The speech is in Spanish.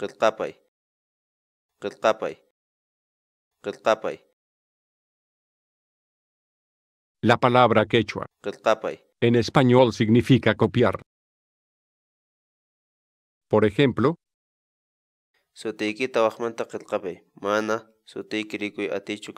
qilqapay qilqapay qilqapay La palabra quechua qilqapay en español significa copiar. Por ejemplo, sutiyki tawaqmanta qilqapay mana sutiyki rikuy atichu